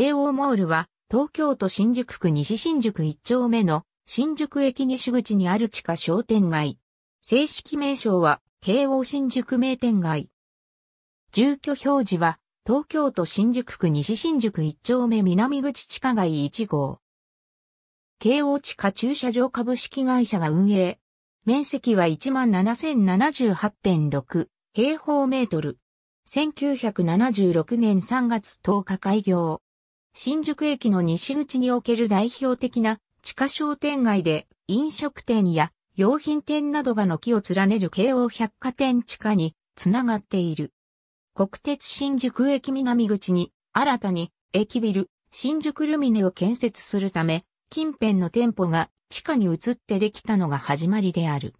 京王モールは、東京都新宿区西新宿1丁目の新宿駅西口にある地下商店街。正式名称は、京王新宿名店街。住居表示は、東京都新宿区西新宿1丁目南口地下街1号。京王地下駐車場株式会社が運営。面積は17,078.6平方メートル。1976年3月10日開業。新宿駅の西口における代表的な地下商店街で飲食店や用品店などが軒を連ねる京王百貨店地下につながっている。国鉄新宿駅南口に新たに駅ビル新宿ルミネを建設するため近辺の店舗が地下に移ってできたのが始まりである。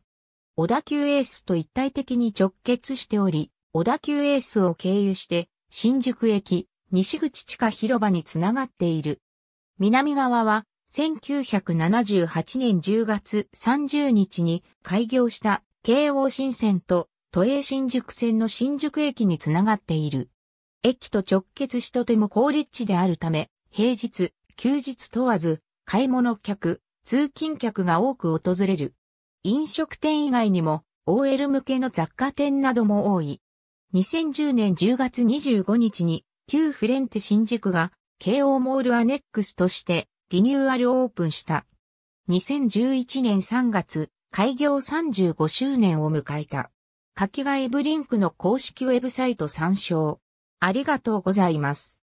小田急エースと一体的に直結しており、小田急エースを経由して新宿駅、西口地下広場につながっている。南側は1978年10月30日に開業した京王新線と都営新宿線の新宿駅につながっている。駅と直結しとても高立地であるため、平日、休日問わず、買い物客、通勤客が多く訪れる。飲食店以外にも、OL 向けの雑貨店なども多い。2010年10月25日に旧フレンテ新宿が、京王モールアネックスとしてリニューアルオープンした。2011年3月、開業35周年を迎えた。書き換えブリンクの公式ウェブサイト参照。ありがとうございます。